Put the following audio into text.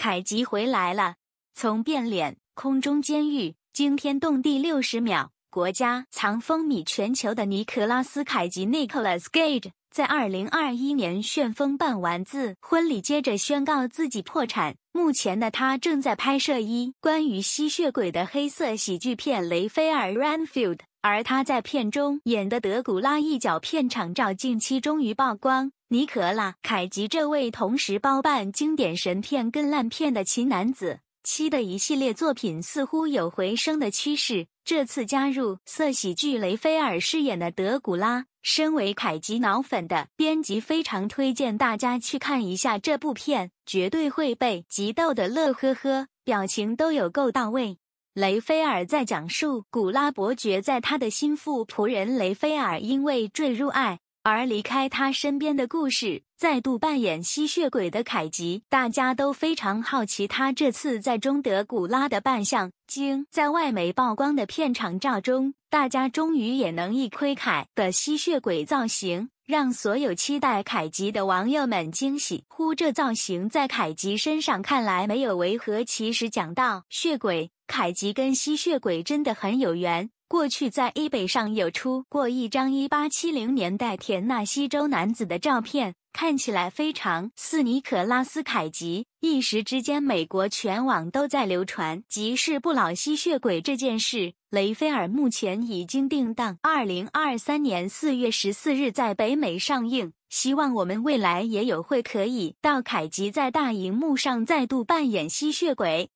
凯吉回来了，从变脸、空中监狱、惊天动地六十秒，国家藏风靡全球的尼克拉斯·凯吉 （Nicholas Cage） 在二零二一年旋风办完自婚礼，接着宣告自己破产。目前的他正在拍摄一关于吸血鬼的黑色喜剧片《雷菲尔 r a n f i e l d 而他在片中演的德古拉一角，片场照近期终于曝光。尼可拉·凯奇这位同时包办经典神片跟烂片的奇男子，七的一系列作品似乎有回升的趋势。这次加入色喜剧雷菲尔饰演的德古拉，身为凯奇脑粉的编辑非常推荐大家去看一下这部片，绝对会被极逗的乐呵呵表情都有够到位。雷菲尔在讲述古拉伯爵在他的心腹仆人雷菲尔因为坠入爱而离开他身边的故事。再度扮演吸血鬼的凯吉，大家都非常好奇他这次在《中德古拉》的扮相。经在外媒曝光的片场照中，大家终于也能一窥凯的吸血鬼造型。让所有期待凯吉的网友们惊喜！呼，这造型在凯吉身上看来没有违和。其实讲到血鬼，凯吉跟吸血鬼真的很有缘。过去在 eBay 上有出过一张1870年代田纳西州男子的照片，看起来非常似尼可拉斯·凯奇。一时之间，美国全网都在流传“即是不老吸血鬼”这件事。雷菲尔目前已经定档2023年4月14日在北美上映，希望我们未来也有会可以到凯奇在大荧幕上再度扮演吸血鬼。